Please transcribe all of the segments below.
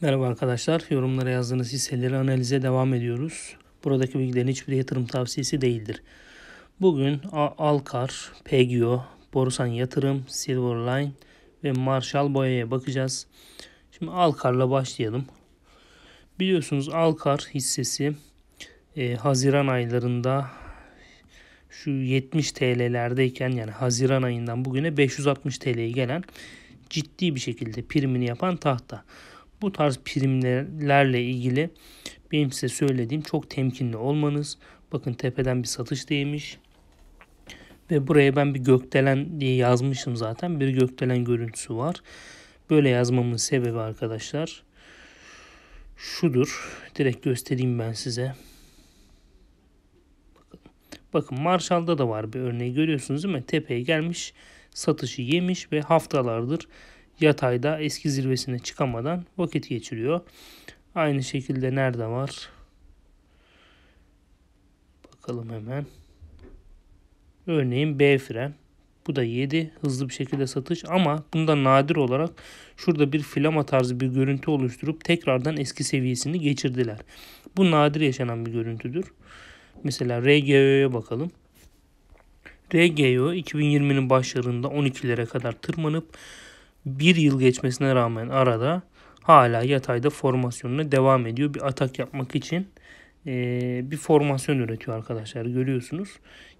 Merhaba arkadaşlar. Yorumlara yazdığınız hisseleri analize devam ediyoruz. Buradaki bilgilerin hiçbir yatırım tavsiyesi değildir. Bugün Alkar, Pegio, Borusan Yatırım, Silverline ve Marshall Boya'ya bakacağız. Şimdi Alkar'la başlayalım. Biliyorsunuz Alkar hissesi e, Haziran aylarında şu 70 TL'lerdeyken yani Haziran ayından bugüne 560 TL'ye gelen ciddi bir şekilde primini yapan tahta. Bu tarz primlerle ilgili benim size söylediğim çok temkinli olmanız. Bakın tepeden bir satış değmiş. Ve buraya ben bir gökdelen diye yazmışım zaten. Bir gökdelen görüntüsü var. Böyle yazmamın sebebi arkadaşlar şudur. Direkt göstereyim ben size. Bakın Marshall'da da var bir örneği görüyorsunuz değil mi? Tepeye gelmiş, satışı yemiş ve haftalardır yatayda eski zirvesine çıkamadan vakit geçiriyor. Aynı şekilde nerede var? Bakalım hemen. Örneğin B fren. Bu da 7 hızlı bir şekilde satış ama bunda nadir olarak şurada bir filama tarzı bir görüntü oluşturup tekrardan eski seviyesini geçirdiler. Bu nadir yaşanan bir görüntüdür. Mesela RGO'ya bakalım. RGO 2020'nin başlarında 12'lere kadar tırmanıp bir yıl geçmesine rağmen arada hala yatayda formasyonuna devam ediyor. Bir atak yapmak için e, bir formasyon üretiyor arkadaşlar görüyorsunuz.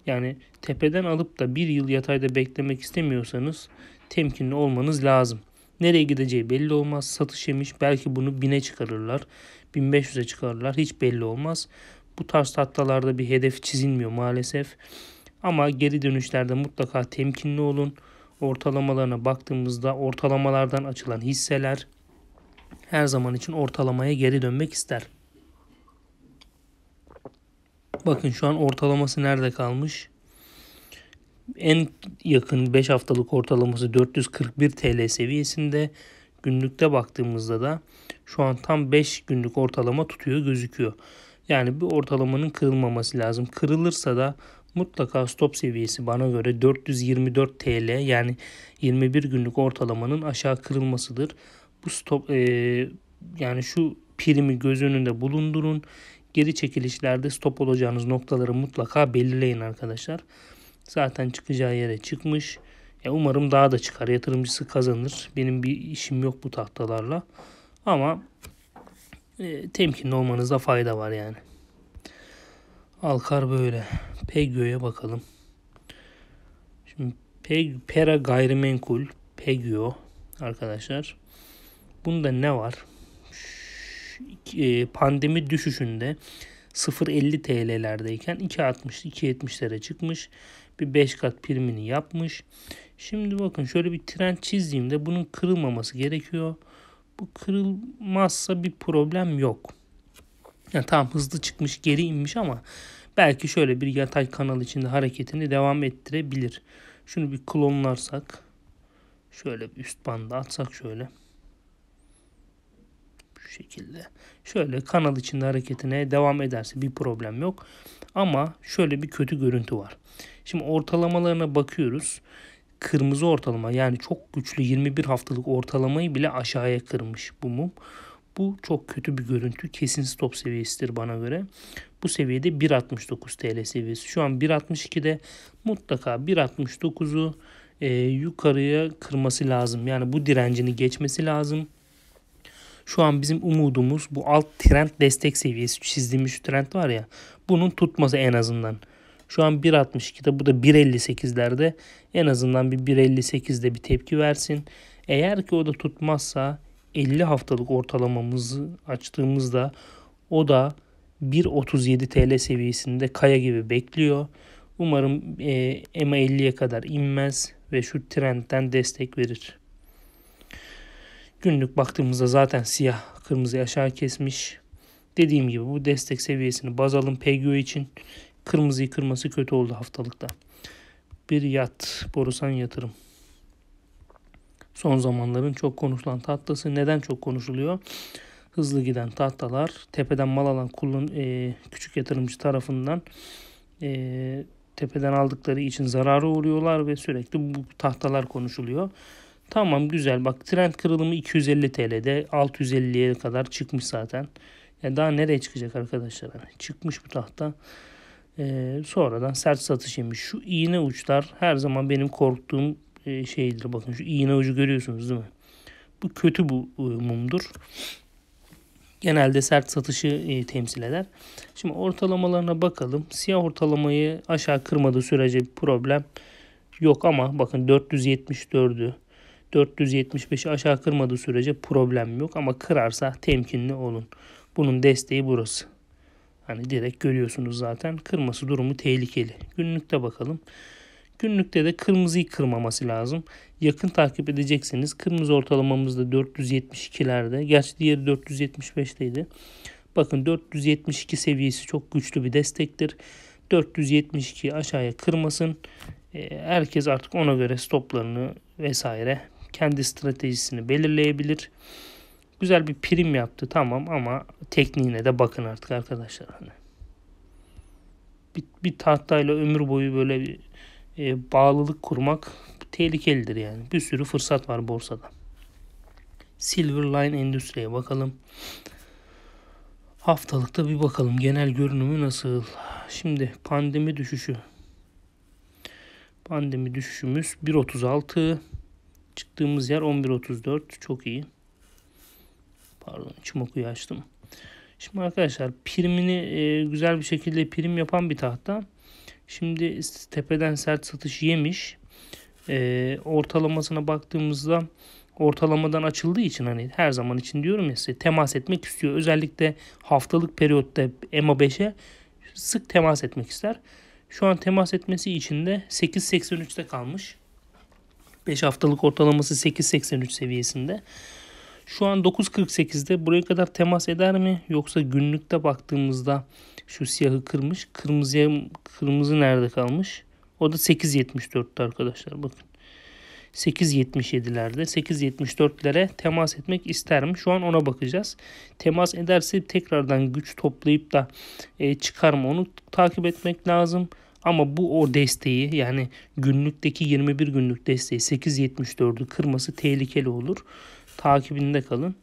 Yani tepeden alıp da bir yıl yatayda beklemek istemiyorsanız temkinli olmanız lazım. Nereye gideceği belli olmaz. Satış yemiş belki bunu 1000'e çıkarırlar. 1500'e çıkarırlar hiç belli olmaz. Bu tarz tatlılarda bir hedef çizilmiyor maalesef. Ama geri dönüşlerde mutlaka temkinli olun ortalamalarına baktığımızda ortalamalardan açılan hisseler her zaman için ortalamaya geri dönmek ister. Bakın şu an ortalaması nerede kalmış? En yakın 5 haftalık ortalaması 441 TL seviyesinde. Günlükte baktığımızda da şu an tam 5 günlük ortalama tutuyor gözüküyor. Yani bir ortalamanın kırılmaması lazım. Kırılırsa da mutlaka stop seviyesi bana göre 424 TL yani 21 günlük ortalamanın aşağı kırılmasıdır. Bu stop e, yani şu primi göz önünde bulundurun. Geri çekilişlerde stop olacağınız noktaları mutlaka belirleyin arkadaşlar. Zaten çıkacağı yere çıkmış. E umarım daha da çıkar. Yatırımcısı kazanır. Benim bir işim yok bu tahtalarla. Ama e, temkinli olmanızda fayda var yani. Alkar böyle. Pegyo'ya bakalım. Şimdi Peg, Pera gayrimenkul. Pegyo arkadaşlar. Bunda ne var? E, pandemi düşüşünde 0.50 TL'lerdeyken 2.60-2.70'lere çıkmış. Bir 5 kat primini yapmış. Şimdi bakın şöyle bir trend çizdiğimde bunun kırılmaması gerekiyor. Bu kırılmazsa bir problem yok. Yani tam hızlı çıkmış geri inmiş ama belki şöyle bir yatay kanal içinde hareketini devam ettirebilir. Şunu bir klonlarsak şöyle bir üst banda atsak şöyle şu şekilde. Şöyle kanal içinde hareketine devam ederse bir problem yok. Ama şöyle bir kötü görüntü var. Şimdi ortalamalarına bakıyoruz. Kırmızı ortalama yani çok güçlü 21 haftalık ortalamayı bile aşağıya kırmış bu mum. Bu çok kötü bir görüntü. Kesin stop seviyesidir bana göre. Bu seviyede 1.69 TL seviyesi. Şu an 1.62'de mutlaka 1.69'u e, yukarıya kırması lazım. Yani bu direncini geçmesi lazım. Şu an bizim umudumuz bu alt trend destek seviyesi çizdiğimiz şu trend var ya bunun tutması en azından. Şu an 1.62'de bu da 1.58'lerde en azından bir 1.58'de bir tepki versin. Eğer ki o da tutmazsa 50 haftalık ortalamamızı açtığımızda o da 1.37 TL seviyesinde kaya gibi bekliyor. Umarım e, EMA 50'ye kadar inmez ve şu trendten destek verir. Günlük baktığımızda zaten siyah kırmızı aşağı kesmiş. Dediğim gibi bu destek seviyesini baz alın PGO için. Kırmızıyı kırması kötü oldu haftalıkta. Bir yat, Borusan yatırım. Son zamanların çok konuşulan tahtası neden çok konuşuluyor? Hızlı giden tahtalar tepeden mal alan kulun e, küçük yatırımcı tarafından e, tepeden aldıkları için zarara uğruyorlar ve sürekli bu tahtalar konuşuluyor. Tamam güzel bak trend kırılımı 250 TL'de 650'ye kadar çıkmış zaten. Yani daha nereye çıkacak arkadaşlar? Yani çıkmış bu tahta. Ee, sonradan sert satış yemiş. Şu iğne uçlar her zaman benim korktuğum e, şeydir. Bakın şu iğne ucu görüyorsunuz değil mi? Bu kötü bu e, mumdur. Genelde sert satışı e, temsil eder. Şimdi ortalamalarına bakalım. Siyah ortalamayı aşağı kırmadığı sürece bir problem yok ama bakın 474'ü 475'i aşağı kırmadığı sürece problem yok ama kırarsa temkinli olun. Bunun desteği burası. Hani direkt görüyorsunuz zaten kırması durumu tehlikeli. Günlükte bakalım. Günlükte de kırmızıyı kırmaması lazım. Yakın takip edecekseniz kırmızı ortalamamız da 472'lerde. Gerçi diğeri 475'teydi. Bakın 472 seviyesi çok güçlü bir destektir. 472 aşağıya kırmasın. Ee, herkes artık ona göre stoplarını vesaire kendi stratejisini belirleyebilir. Güzel bir prim yaptı tamam ama tekniğine de bakın artık arkadaşlar. Hani bir, bir tahtayla ömür boyu böyle e, bağlılık kurmak tehlikelidir yani. Bir sürü fırsat var borsada. Silverline Endüstri'ye bakalım. Haftalıkta bir bakalım genel görünümü nasıl. Şimdi pandemi düşüşü. Pandemi düşüşümüz 1.36. Çıktığımız yer 11.34. Çok iyi. Pardon içim okuyu açtım. Şimdi arkadaşlar primini e, güzel bir şekilde prim yapan bir tahta. Şimdi tepeden sert satış yemiş. E, ortalamasına baktığımızda ortalamadan açıldığı için hani her zaman için diyorum ya size temas etmek istiyor. Özellikle haftalık periyotta EMA 5'e sık temas etmek ister. Şu an temas etmesi için de 8.83'te kalmış. 5 haftalık ortalaması 8.83 seviyesinde. Şu an 9.48'de buraya kadar temas eder mi? Yoksa günlükte baktığımızda şu siyahı kırmış. Kırmızıya, kırmızı nerede kalmış? O da 8.74'te arkadaşlar bakın. 8.77'lerde 8.74'lere temas etmek ister mi? Şu an ona bakacağız. Temas ederse tekrardan güç toplayıp da e, çıkar mı onu takip etmek lazım. Ama bu o desteği yani günlükteki 21 günlük desteği 8.74'ü kırması tehlikeli olur takibinde kalın.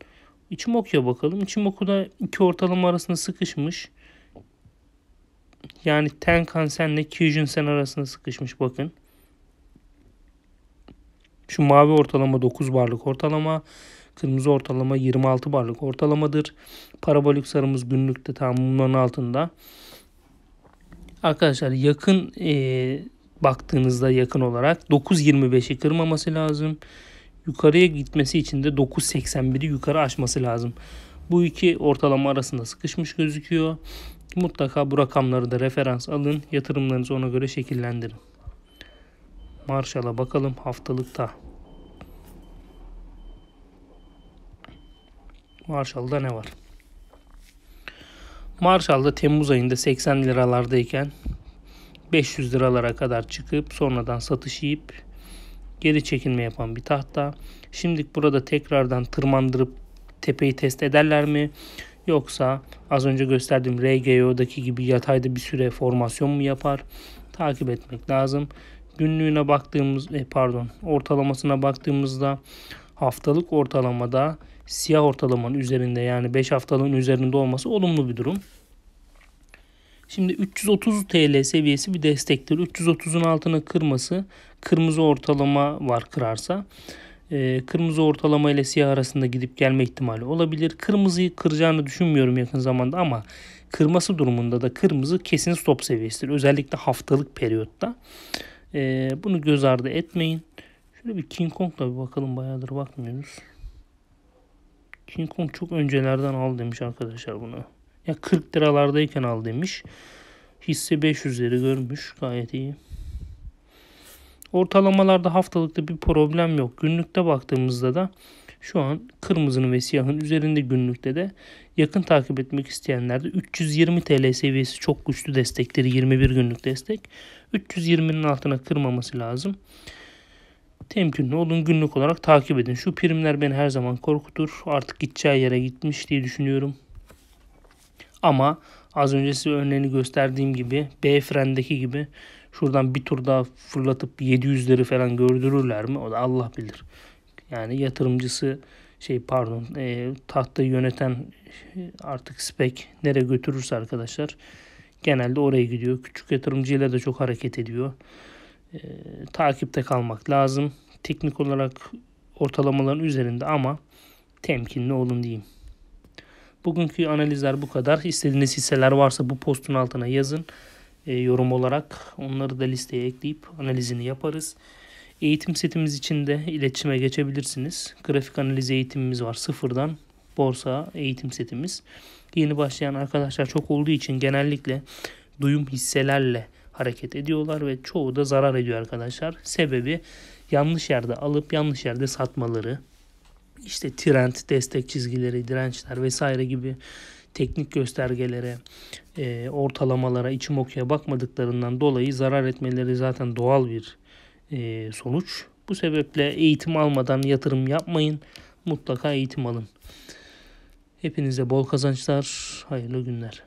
İçimoku'ya bakalım. İçimoku da iki ortalama arasında sıkışmış. Yani Tenkan-sen ile sen arasında sıkışmış bakın. Şu mavi ortalama 9 barlık ortalama. Kırmızı ortalama 26 barlık ortalamadır. Parabolik sarımız günlükte tam bunların altında. Arkadaşlar yakın e, baktığınızda yakın olarak 9.25'i kırmaması lazım. Yukarıya gitmesi için de 9.81'i yukarı aşması lazım. Bu iki ortalama arasında sıkışmış gözüküyor. Mutlaka bu rakamları da referans alın. Yatırımlarınızı ona göre şekillendirin. Marshall'a bakalım haftalıkta. Marshall'da ne var? Marshall'da Temmuz ayında 80 liralardayken 500 liralara kadar çıkıp sonradan satış yiyip geri çekilme yapan bir tahta. Şimdi burada tekrardan tırmandırıp tepeyi test ederler mi? Yoksa az önce gösterdiğim RGO'daki gibi yatayda bir süre formasyon mu yapar? Takip etmek lazım. Günlüğüne baktığımız e, pardon ortalamasına baktığımızda haftalık ortalamada siyah ortalamanın üzerinde yani 5 haftalığın üzerinde olması olumlu bir durum. Şimdi 330 TL seviyesi bir destektir. 330'un altına kırması kırmızı ortalama var kırarsa. E, kırmızı ortalama ile siyah arasında gidip gelme ihtimali olabilir. Kırmızıyı kıracağını düşünmüyorum yakın zamanda ama kırması durumunda da kırmızı kesin stop seviyesidir. Özellikle haftalık periyotta. E, bunu göz ardı etmeyin. Şöyle bir King Kong'la bir bakalım bayağıdır bakmıyoruz. King Kong çok öncelerden al demiş arkadaşlar bunu. Ya 40 liralardayken al demiş. Hisse 500 500'leri görmüş. Gayet iyi. Ortalamalarda haftalıkta bir problem yok. Günlükte baktığımızda da şu an kırmızının ve siyahın üzerinde günlükte de yakın takip etmek isteyenlerde 320 TL seviyesi çok güçlü destekleri 21 günlük destek. 320'nin altına kırmaması lazım. Temkinli olun günlük olarak takip edin. Şu primler beni her zaman korkutur. Artık gideceği yere gitmiş diye düşünüyorum. Ama az önce size örneğini gösterdiğim gibi B frendeki gibi şuradan bir tur daha fırlatıp 700'leri falan gördürürler mi? O da Allah bilir. Yani yatırımcısı şey pardon e, tahtayı yöneten artık spek nereye götürürse arkadaşlar genelde oraya gidiyor. Küçük yatırımcıyla da çok hareket ediyor. E, takipte kalmak lazım. Teknik olarak ortalamaların üzerinde ama temkinli olun diyeyim. Bugünkü analizler bu kadar. İstediğiniz hisseler varsa bu postun altına yazın. E, yorum olarak onları da listeye ekleyip analizini yaparız. Eğitim setimiz için de iletişime geçebilirsiniz. Grafik analizi eğitimimiz var sıfırdan. Borsa eğitim setimiz. Yeni başlayan arkadaşlar çok olduğu için genellikle duyum hisselerle hareket ediyorlar ve çoğu da zarar ediyor arkadaşlar. Sebebi yanlış yerde alıp yanlış yerde satmaları işte trend, destek çizgileri, dirençler vesaire gibi teknik göstergelere, e, ortalamalara, içim okuya bakmadıklarından dolayı zarar etmeleri zaten doğal bir e, sonuç. Bu sebeple eğitim almadan yatırım yapmayın. Mutlaka eğitim alın. Hepinize bol kazançlar, hayırlı günler.